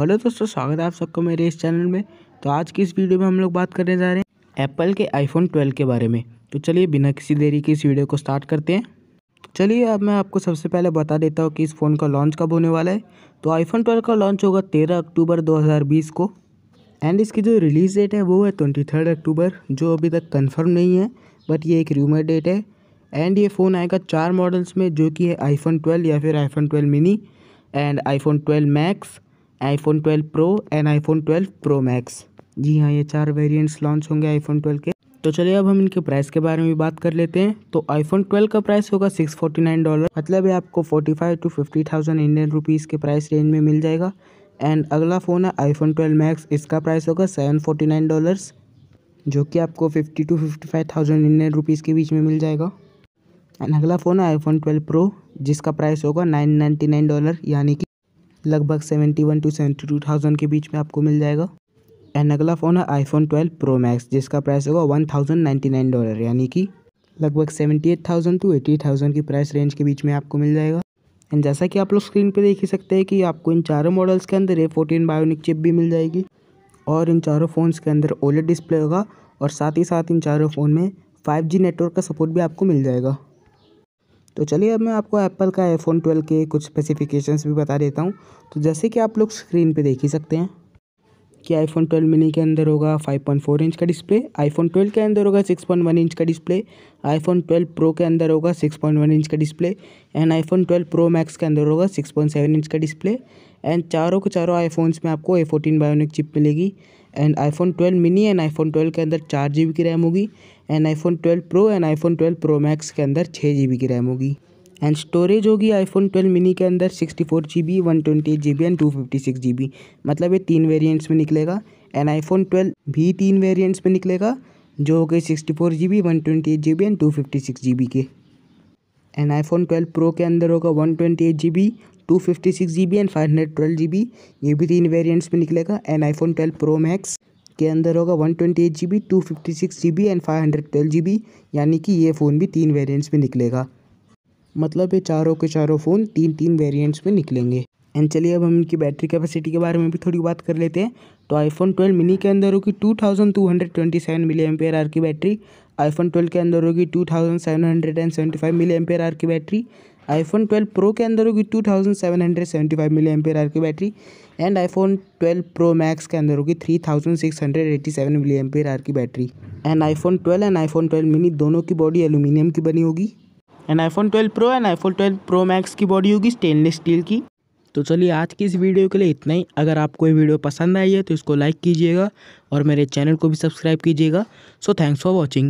hello दोस्तों स्वागत है आप सबको मेरे इस चैनल में तो आज की इस वीडियो में हम लोग बात करने जा रहे हैं एप्पल के आईफोन 12 के बारे में तो चलिए बिना किसी देरी के इस वीडियो को स्टार्ट करते हैं चलिए अब मैं आपको सबसे पहले बता देता हूँ कि इस फ़ोन का लॉन्च कब होने वाला है तो आईफोन ट्वेल्व का लॉन्च होगा तेरह अक्टूबर दो को एंड इसकी जो रिलीज़ डेट है वो है ट्वेंटी अक्टूबर जो अभी तक कन्फर्म नहीं है बट ये एक र्यूमर डेट है एंड ये फ़ोन आएगा चार मॉडल्स में जो कि है आईफोन ट्वेल्व या फिर iPhone twelve mini and iPhone twelve max iPhone 12 pro and iPhone 12 pro max जी हाँ ये चार वेरिएंट्स लॉन्च होंगे आईफोन 12 के तो चलिए अब हम इनके प्राइस के बारे में बात कर लेते हैं तो आईफोन 12 का प्राइस होगा 649 डॉलर मतलब ये आपको 45 टू 50,000 इंडियन रुपीज़ के प्राइस रेंज में मिल जाएगा एंड अगला फ़ोन है आईफोन 12 मैक्स इसका प्राइस होगा सेवन फोर्टी जो कि आपको fifty to fifty Indian rupees के बीच में मिल जाएगा एंड अगला फ़ोन है आईफोन ट्वेल्व प्रो जिसका प्राइस होगा नाइन डॉलर यानी कि लगभग seventy one to seventy two thousand के बीच में आपको मिल जाएगा एंड अगला फ़ोन है आईफोन ट्वेल्व प्रो मैक्स जिसका प्राइस होगा one thousand ninety nine dollar यानी कि लगभग seventy eight thousand to eighty thousand की प्राइस रेंज के बीच में आपको मिल जाएगा एंड जैसा कि आप लोग स्क्रीन पर देख ही सकते हैं कि आपको इन चारों मॉडल्स के अंदर ए फोर्टीन बायोनिक चिप भी मिल जाएगी और इन चारों फ़ोन्स के अंदर ओलेट डिस्प्ले होगा और साथ ही साथ इन चारों फ़ोन में फाइव जी नेटवर्क का सपोर्ट भी आपको मिल जाएगा तो चलिए अब मैं आपको एप्पल का आईफोन 12 के कुछ स्पेसिफिकेशंस भी बता देता हूँ तो जैसे कि आप लोग स्क्रीन पे देख ही सकते हैं कि आईफोन 12 मिनी के अंदर होगा 5.4 इंच का डिस्प्ले आईफोन 12 के अंदर होगा 6.1 इंच का डिस्प्ले आईफोन 12 प्रो के अंदर होगा 6.1 इंच का display and iPhone 12 pro max के अंदर होगा 6.7 इंच का डिस्प्ले एंड चारों के चारों आईफोन्स में आपको ए फोर्टीन बायोनिक चिप मिलेगी and iPhone 12 mini and iPhone 12 के अंदर चार जी की रैम होगी and iPhone 12 pro and iPhone 12 pro max के अंदर छः जी की रैम होगी एंड स्टोरेज होगी आईफोन 12 मिनी के अंदर sixty four G B one twenty eight G B and two fifty six G B मतलब ये तीन वेरिएंट्स में निकलेगा एंड फोन ट्वेल्व भी तीन वेरिएंट्स में निकलेगा जो हो गई sixty four G B one twenty eight G B and two fifty six G B के एंड फोन ट्वेल्व प्रो के अंदर होगा one twenty eight G B two fifty six G B and five hundred twelve G B ये भी तीन variants में निकलेगा and phone twelve pro max के अंदर होगा one twenty eight G B two fifty six G B and five hundred twelve G B यानी कि ये फ़ोन भी तीन वेरिएंट्स में निकलेगा मतलब ये चारों के चारों फ़ोन तीन तीन वेरिएंट्स में निकलेंगे एंड चलिए अब हम इनकी बैटरी कैपेसिटी के बारे में भी थोड़ी बात कर लेते हैं तो आईफोन 12 मिनी के अंदर होगी 2227 मिली एम्पेयर आर की बैटरी आईफोन 12 के अंदर होगी 2775 मिली एम्पेयर आर की बैटरी आईफोन 12 प्रो के अंदर होगी 2775 मिली एम्पेयर आर की battery and iPhone 12 pro max के अंदर होगी 3687 मिली एम्पेयर आर की battery and iPhone 12 and iPhone 12 mini दोनों की बॉडी एलुमिनियम की बनी होगी and iPhone 12 pro and iPhone 12 pro max की बॉडी होगी स्टेनलेस स्टील की तो चलिए आज की इस वीडियो के लिए इतना ही अगर आपको ये वीडियो पसंद आई है तो इसको लाइक कीजिएगा और मेरे चैनल को भी सब्सक्राइब कीजिएगा सो थैंक्स फॉर वॉचिंग